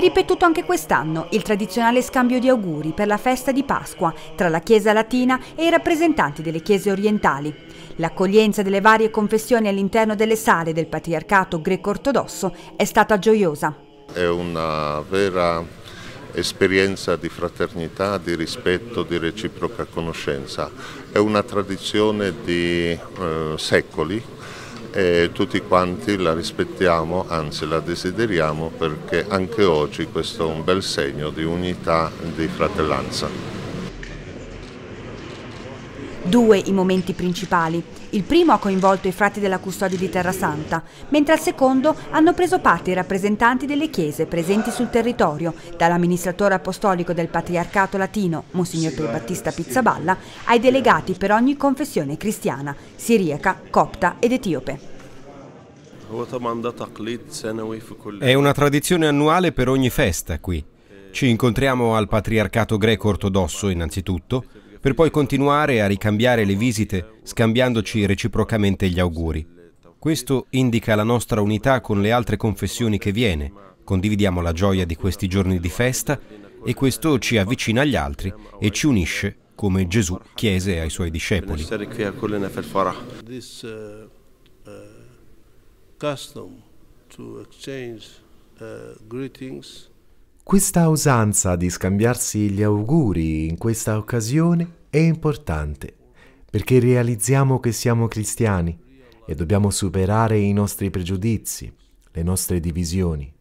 ripetuto anche quest'anno il tradizionale scambio di auguri per la festa di Pasqua tra la Chiesa latina e i rappresentanti delle Chiese orientali. L'accoglienza delle varie confessioni all'interno delle sale del patriarcato greco-ortodosso è stata gioiosa. È una vera esperienza di fraternità, di rispetto, di reciproca conoscenza. È una tradizione di eh, secoli e tutti quanti la rispettiamo, anzi la desideriamo perché anche oggi questo è un bel segno di unità, e di fratellanza. Due i momenti principali. Il primo ha coinvolto i frati della custodia di Terra Santa, mentre al secondo hanno preso parte i rappresentanti delle chiese presenti sul territorio, dall'amministratore apostolico del Patriarcato Latino, Monsignor Pier Battista Pizzaballa, ai delegati per ogni confessione cristiana, siriaca, copta ed etiope. È una tradizione annuale per ogni festa qui. Ci incontriamo al patriarcato greco ortodosso innanzitutto, per poi continuare a ricambiare le visite scambiandoci reciprocamente gli auguri. Questo indica la nostra unità con le altre confessioni che viene, condividiamo la gioia di questi giorni di festa e questo ci avvicina agli altri e ci unisce come Gesù chiese ai suoi discepoli custom to exchange uh, greetings questa usanza di scambiarsi gli auguri in questa occasione è importante perché realizziamo che siamo cristiani e dobbiamo superare i nostri pregiudizi, le nostre divisioni.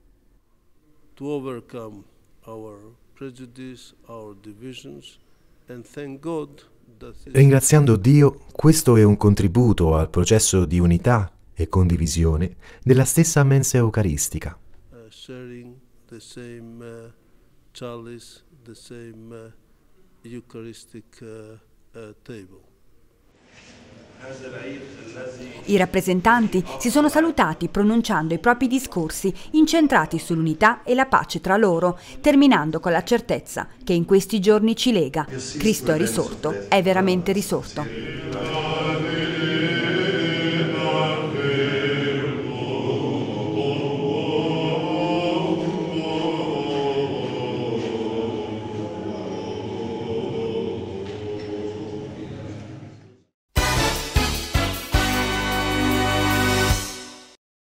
To overcome our prejudice, our divisions and thank God Ringraziando Dio, questo è un contributo al processo di unità e condivisione della stessa mensa eucaristica. Uh, uh, uh, I rappresentanti si sono salutati pronunciando i propri discorsi incentrati sull'unità e la pace tra loro, terminando con la certezza che in questi giorni ci lega. Cristo è risorto, è veramente risorto.